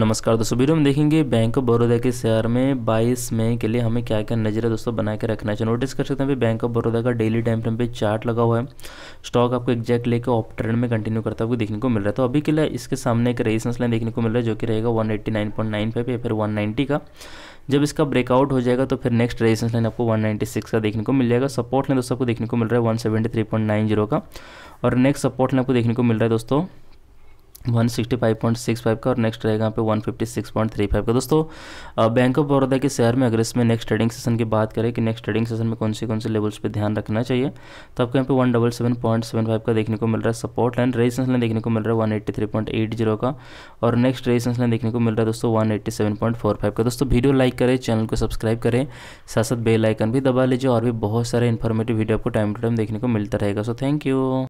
नमस्कार दोस्तों वीडियो में देखेंगे बैंक ऑफ बड़ौदा के शेयर में 22 मई के लिए हमें क्या क्या नजरिया दोस्तों बना के रखना चाहिए नोटिस कर सकते हैं बैंक ऑफ बड़ौदा का डेली टाइम फ्रेम पे चार्ट लगा हुआ है स्टॉक आपको एक्जैक्ट लेकर ऑफ ट्रेंड में कंटिन्यू करता हुआ देखने को मिल रहा है तो अभी के लिए इसके सामने एक रेजिस्टेंस लाइन देखने को मिल रहा है जो कि रहेगा वन या फिर वन का जब इसका ब्रेकआउट हो जाएगा तो फिर नेक्स्ट रेजिस्टेंस लाइन आपको वन का देखने को मिल जाएगा सपोर्ट लाइन दोस्तों आपको देखने को मिल रहा है वन का और नेक्स्ट सपोर्ट लाइन आपको देखने को मिल रहा है दोस्तों 165.65 का और नेक्स्ट रहेगा यहाँ पे 156.35 का दोस्तों बैंक ऑफ बड़ौदा के शेयर में अगर इसमें नेक्स्ट ट्रेडिंग सेशन की बात करें कि नेक्स्ट ट्रेडिंग सेशन में कौन से कौन से लेवल्स पे ध्यान रखना चाहिए तो आपको यहाँ पे 177.75 का देखने को मिल रहा है सपोर्ट लाइन रेजिस्टेंस लाइन देखने को मिल रहा है वन का और नेक्स्ट रेजिस्टेंस लाइन देखने को मिल रहा है दोस्तों वन का दोस्तों वीडियो लाइक करें चैनल को सब्सक्राइब करें साथ साथ बेल आइकन भी दबा लीजिए और भी बहुत सारे इन्फॉर्मेटिव वीडियो आपको टाइम टू टाइम देखने को मिलता रहेगा सो थैंक यू